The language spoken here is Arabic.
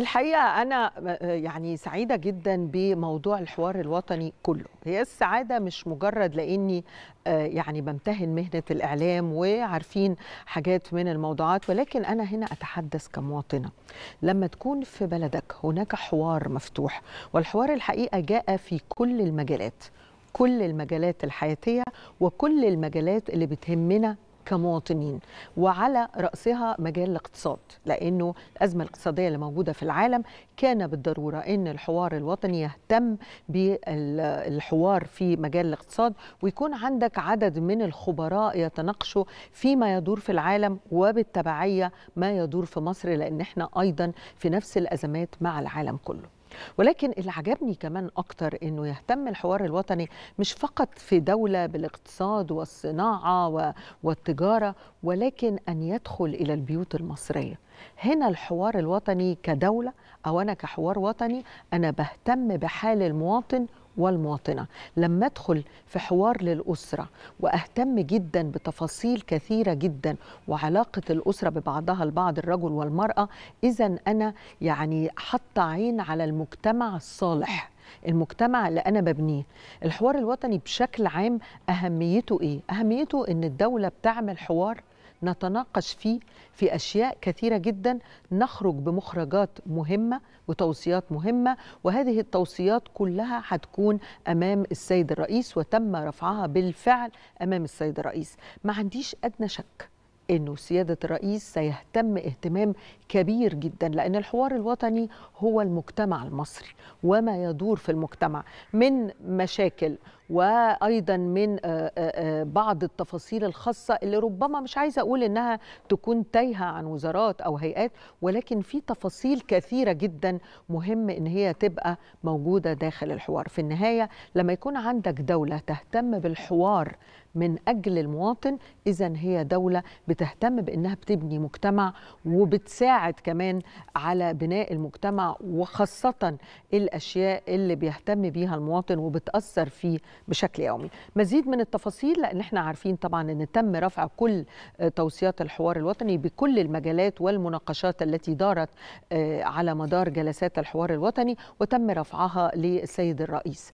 الحقيقة أنا آه، يعني سعيدة جدا بموضوع الحوار الوطني كله هي السعادة مش مجرد لأني آه، يعني بمتهن مهنة الإعلام وعارفين حاجات من الموضوعات ولكن أنا هنا أتحدث كمواطنة لما تكون في بلدك هناك حوار مفتوح والحوار الحقيقة جاء في كل المجالات كل المجالات الحياتية وكل المجالات اللي بتهمنا كمواطنين وعلى رأسها مجال الاقتصاد لأنه الأزمة الاقتصادية اللي موجودة في العالم كان بالضرورة أن الحوار الوطني يهتم بالحوار في مجال الاقتصاد ويكون عندك عدد من الخبراء يتناقشوا فيما يدور في العالم وبالتبعية ما يدور في مصر لأن احنا أيضا في نفس الأزمات مع العالم كله ولكن اللي عجبني كمان اكتر انه يهتم الحوار الوطني مش فقط في دوله بالاقتصاد والصناعه والتجاره ولكن ان يدخل الى البيوت المصريه هنا الحوار الوطني كدوله او انا كحوار وطني انا بهتم بحال المواطن والمواطنه لما ادخل في حوار للاسره واهتم جدا بتفاصيل كثيره جدا وعلاقه الاسره ببعضها البعض الرجل والمراه اذا انا يعني حاطه عين على المجتمع الصالح المجتمع اللي انا ببنيه الحوار الوطني بشكل عام اهميته ايه اهميته ان الدوله بتعمل حوار نتناقش فيه في أشياء كثيرة جدا نخرج بمخرجات مهمة وتوصيات مهمة وهذه التوصيات كلها هتكون أمام السيد الرئيس وتم رفعها بالفعل أمام السيد الرئيس ما عنديش أدنى شك انه سياده الرئيس سيهتم اهتمام كبير جدا لان الحوار الوطني هو المجتمع المصري وما يدور في المجتمع من مشاكل وايضا من آه، آه، آه، بعض التفاصيل الخاصه اللي ربما مش عايزه اقول انها تكون تايهه عن وزارات او هيئات ولكن في تفاصيل كثيره جدا مهم ان هي تبقى موجوده داخل الحوار في النهايه لما يكون عندك دوله تهتم بالحوار من اجل المواطن اذا هي دوله بتهتم بانها بتبني مجتمع وبتساعد كمان على بناء المجتمع وخاصه الاشياء اللي بيهتم بيها المواطن وبتاثر فيه بشكل يومي مزيد من التفاصيل لان احنا عارفين طبعا ان تم رفع كل آه، توصيات الحوار الوطني بكل المجالات والمناقشات التي دارت آه، على مدار جلسات الحوار الوطني وتم رفعها للسيد الرئيس